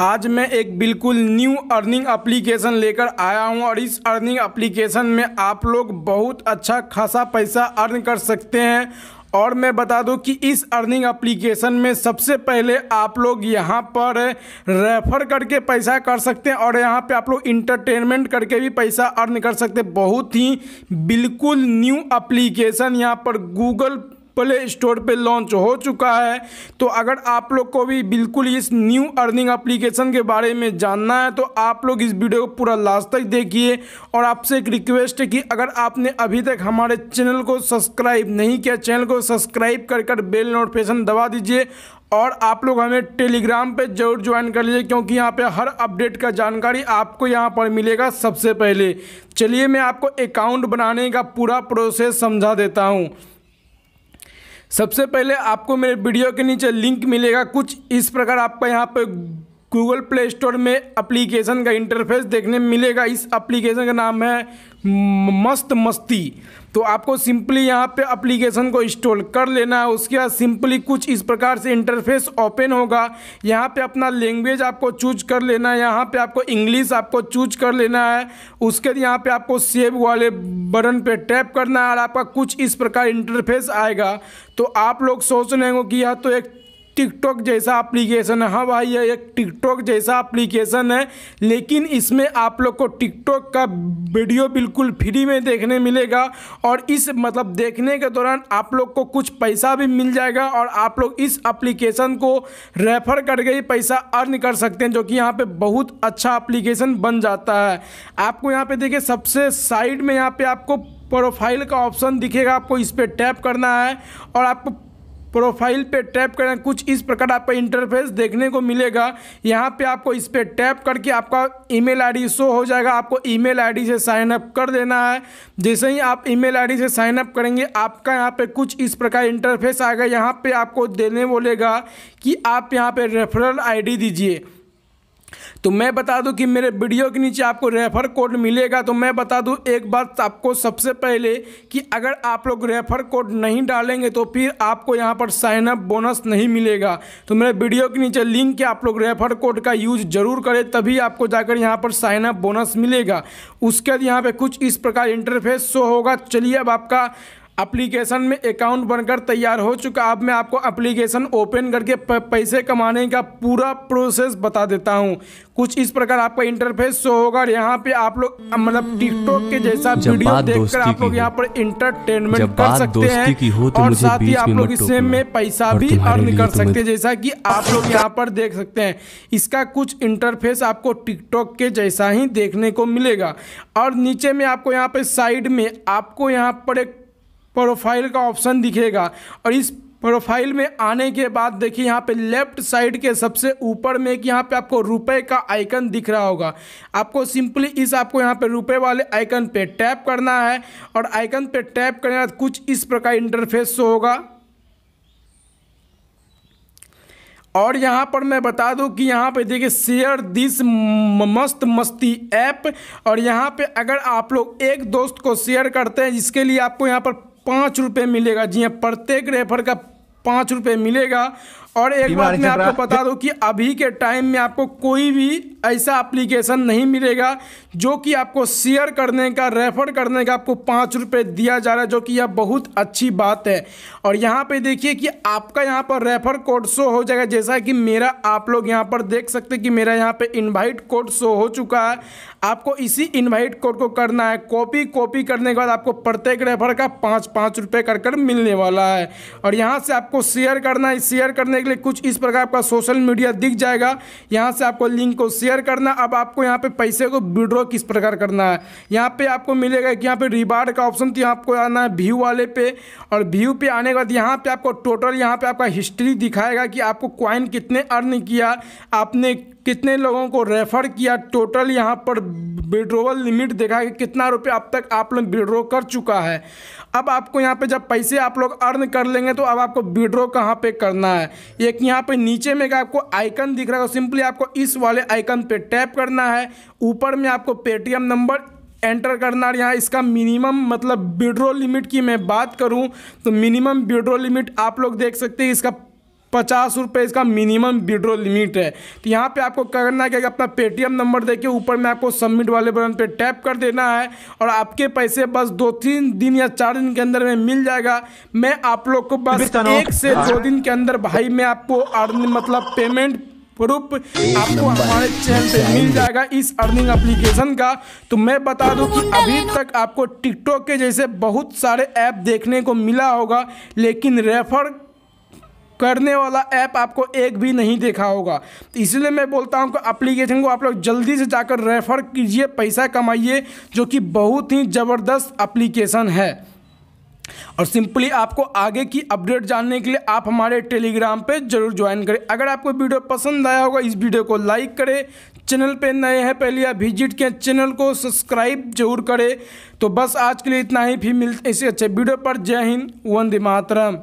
आज मैं एक बिल्कुल न्यू अर्निंग एप्लीकेशन लेकर आया हूं और इस अर्निंग एप्लीकेशन में आप लोग बहुत अच्छा खासा पैसा अर्न कर सकते हैं और मैं बता दूं कि इस अर्निंग एप्लीकेशन में सबसे पहले आप लोग यहां पर रेफर करके पैसा कर सकते हैं और यहां पे आप लोग इंटरटेनमेंट करके भी पैसा अर्न कर सकते हैं बहुत ही बिल्कुल न्यू एप्लीकेशन यहां पर गूगल प्ले स्टोर पे लॉन्च हो चुका है तो अगर आप लोग को भी बिल्कुल इस न्यू अर्निंग एप्लीकेशन के बारे में जानना है तो आप लोग इस वीडियो को पूरा लास्ट तक देखिए और आपसे एक रिक्वेस्ट है कि अगर आपने अभी तक हमारे चैनल को सब्सक्राइब नहीं किया चैनल को सब्सक्राइब कर कर बेल नोटिफिकेशन दबा दीजिए और आप लोग हमें टेलीग्राम पे जरूर ज्वाइन कर लीजिए क्योंकि यहाँ पे हर अपडेट का जानकारी आपको यहाँ पर मिलेगा सबसे पहले चलिए मैं आपको अकाउंट बनाने का पूरा प्रोसेस समझा देता हूँ सबसे पहले आपको मेरे वीडियो के नीचे लिंक मिलेगा कुछ इस प्रकार आपका यहाँ पर गूगल प्ले स्टोर में अप्लीकेशन का इंटरफेस देखने में मिलेगा इस अप्लीकेशन का नाम है मस्त मस्ती तो आपको सिंपली यहाँ पे अप्लीकेशन को इंस्टॉल कर लेना है उसके बाद सिंपली कुछ इस प्रकार से इंटरफेस ओपन होगा यहाँ पे अपना लैंग्वेज आपको चूज कर लेना है यहाँ पे आपको इंग्लिश आपको चूज कर लेना है उसके बाद यहाँ पे आपको सेव वाले बटन पे टैप करना है और आपका कुछ इस प्रकार इंटरफेस आएगा तो आप लोग सोच रहे हो कि यह तो एक टिकटॉक जैसा एप्लीकेशन है हाँ भाई यह एक टिकटॉक जैसा एप्लीकेशन है लेकिन इसमें आप लोग को टिकटॉक का वीडियो बिल्कुल फ्री में देखने मिलेगा और इस मतलब देखने के दौरान आप लोग को कुछ पैसा भी मिल जाएगा और आप लोग इस एप्लीकेशन को रेफर करके ही पैसा अर्न कर सकते हैं जो कि यहाँ पर बहुत अच्छा अप्लीकेशन बन जाता है आपको यहाँ पर देखिए सबसे साइड में यहाँ पर आपको प्रोफाइल का ऑप्शन दिखेगा आपको इस पर टैप करना है और आपको प्रोफाइल पे टैप करें कुछ इस प्रकार आपका इंटरफेस देखने को मिलेगा यहाँ पे आपको इस पर टैप करके आपका ईमेल आईडी शो हो जाएगा आपको ईमेल आईडी से साइन अप कर देना है जैसे ही आप ईमेल आईडी से साइन अप करेंगे आपका यहाँ पे कुछ इस प्रकार इंटरफेस आएगा यहाँ पे आपको देने बोलेगा कि आप यहाँ पे रेफरल आई दीजिए तो मैं बता दूं कि मेरे वीडियो के नीचे आपको रेफर कोड मिलेगा तो मैं बता दूं एक बात आपको सबसे पहले कि अगर आप लोग रेफर कोड नहीं डालेंगे तो फिर आपको यहां पर साइन अप बोनस नहीं मिलेगा तो मेरे वीडियो के नीचे लिंक है आप लोग रेफर कोड का यूज जरूर करें तभी आपको जाकर यहाँ पर साइन अप बोनस मिलेगा उसके बाद यहाँ पर कुछ इस प्रकार इंटरफेस शो होगा चलिए अब आपका अप्लीकेशन में अकाउंट बनकर तैयार हो चुका अब मैं आपको अप्लीकेशन ओपन करके पैसे कमाने का पूरा प्रोसेस बता देता हूँ कुछ इस प्रकार आपका इंटरफेस शो होगा और यहाँ पे आप लोग मतलब टिकटॉक के जैसा वीडियो देखकर आप लोग यहाँ पर इंटरटेनमेंट कर सकते हैं तो और साथ ही आप लोग इससे में पैसा भी अर्न कर तो सकते हैं जैसा कि आप लोग यहाँ पर देख सकते हैं इसका कुछ इंटरफेस आपको टिकटॉक के जैसा ही देखने को मिलेगा और नीचे में आपको यहाँ पे साइड में आपको यहाँ पर एक प्रोफाइल का ऑप्शन दिखेगा और इस प्रोफाइल में आने के बाद देखिए यहाँ पे लेफ्ट साइड के सबसे ऊपर में कि यहाँ पे आपको रुपए का आइकन दिख रहा होगा आपको सिंपली इस आपको यहाँ पे रुपए वाले आइकन पे टैप करना है और आइकन पे टैप करने के बाद कुछ इस प्रकार इंटरफेस होगा और यहाँ पर मैं बता दूँ कि यहाँ पे देखिए शेयर दिस मस्त मस्ती ऐप और यहाँ पे अगर आप लोग एक दोस्त को शेयर करते हैं जिसके लिए आपको यहाँ पर पाँच रुपये मिलेगा जी हाँ प्रत्येक रेफर का पाँच रुपये मिलेगा और एक बात मैं आपको बता दूं कि अभी के टाइम में आपको कोई भी ऐसा एप्लीकेशन नहीं मिलेगा जो कि आपको शेयर करने का रेफर करने का आपको पाँच रुपये दिया जा रहा है जो कि यह बहुत अच्छी बात है और यहाँ पे देखिए कि आपका यहाँ पर रेफर कोड शो हो जाएगा जैसा कि मेरा आप लोग यहाँ पर देख सकते हैं कि मेरा यहाँ पर इन्वाइट कोड शो हो चुका है आपको इसी इन्वाइट कोड को करना है कॉपी कॉपी करने के बाद आपको प्रत्येक रेफर का पाँच पाँच रुपये कर कर मिलने वाला है और यहाँ से आपको शेयर करना है शेयर करने देख ले कुछ इस प्रकार आपका सोशल मीडिया दिख जाएगा यहाँ से आपको लिंक को शेयर करना अब आपको यहाँ पे पैसे को विड्रॉ किस प्रकार करना है यहाँ पे आपको मिलेगा कि यहाँ पे रिवार्ड का ऑप्शन तो यहाँ आपको आना है व्यू वाले पे और व्यू पे आने के बाद यहाँ पे आपको टोटल यहाँ पे आपका हिस्ट्री दिखाएगा कि आपको क्वाइन कितने अर्न किया आपने कितने लोगों को रेफर किया टोटल यहाँ पर विड्रोवल लिमिट देखा कि कितना रुपये अब तक आप लोग विड्रो कर चुका है अब आपको यहाँ पे जब पैसे आप लोग अर्न कर लेंगे तो अब आपको विड्रो कहाँ पे करना है एक यहाँ पे नीचे में का आपको आइकन दिख रहा है सिंपली तो आपको इस वाले आइकन पे टैप करना है ऊपर में आपको पेटीएम नंबर एंटर करना है यहाँ इसका मिनिमम मतलब विड्रो लिमिट की मैं बात करूँ तो मिनिमम विड्रो लिमिट आप लोग देख सकते हैं इसका पचास रुपये इसका मिनिमम विड्रो लिमिट है तो यहाँ पे आपको करना है कि अपना पेटीएम नंबर देके ऊपर में आपको सबमिट वाले बटन पे टैप कर देना है और आपके पैसे बस दो तीन दिन या चार दिन के अंदर में मिल जाएगा मैं आप लोग को बस एक से दो हाँ। दिन के अंदर भाई मैं आपको मतलब पेमेंट प्रूफ आपको हमारे चैनल पे मिल जाएगा इस अर्निंग एप्लीकेशन का तो मैं बता दूं कि अभी तक आपको टिकटॉक के जैसे बहुत सारे ऐप देखने को मिला होगा लेकिन रेफर करने वाला ऐप आपको एक भी नहीं देखा होगा तो इसलिए मैं बोलता हूँ कि अप्लीकेशन को आप लोग जल्दी से जाकर रेफ़र कीजिए पैसा कमाइए जो कि बहुत ही ज़बरदस्त अप्लीकेशन है और सिंपली आपको आगे की अपडेट जानने के लिए आप हमारे टेलीग्राम पे जरूर ज्वाइन करें अगर आपको वीडियो पसंद आया होगा इस वीडियो को लाइक करें चैनल पे नए हैं पहले आप विजिट किए चैनल को सब्सक्राइब जरूर करें तो बस आज के लिए इतना ही फिर मिलते इसी अच्छे वीडियो पर जय हिंद वंदे मातरम